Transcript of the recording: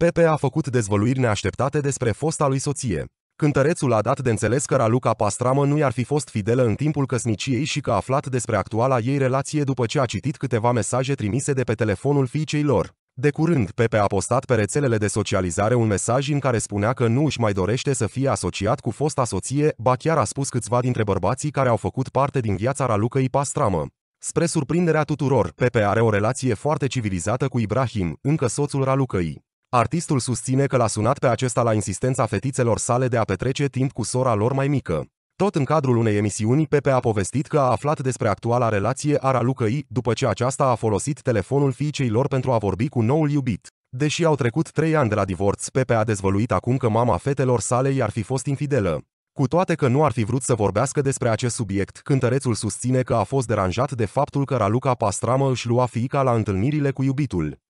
Pepe a făcut dezvăluiri neașteptate despre fosta lui soție. Cântărețul a dat de înțeles că Raluca Pastramă nu i-ar fi fost fidelă în timpul căsniciei și că a aflat despre actuala ei relație după ce a citit câteva mesaje trimise de pe telefonul fiicei lor. De curând, Pepe a postat pe rețelele de socializare un mesaj în care spunea că nu își mai dorește să fie asociat cu fosta soție, ba chiar a spus câțiva dintre bărbații care au făcut parte din viața Ralucăi Pastramă. Spre surprinderea tuturor, Pepe are o relație foarte civilizată cu Ibrahim, încă soțul Ralucăi. Artistul susține că l-a sunat pe acesta la insistența fetițelor sale de a petrece timp cu sora lor mai mică. Tot în cadrul unei emisiuni, Pepe a povestit că a aflat despre actuala relație a Ralucăi după ce aceasta a folosit telefonul fiicei lor pentru a vorbi cu noul iubit. Deși au trecut trei ani de la divorț, Pepe a dezvăluit acum că mama fetelor sale i-ar fi fost infidelă. Cu toate că nu ar fi vrut să vorbească despre acest subiect, cântărețul susține că a fost deranjat de faptul că Raluca Pastramă își lua fiica la întâlnirile cu iubitul.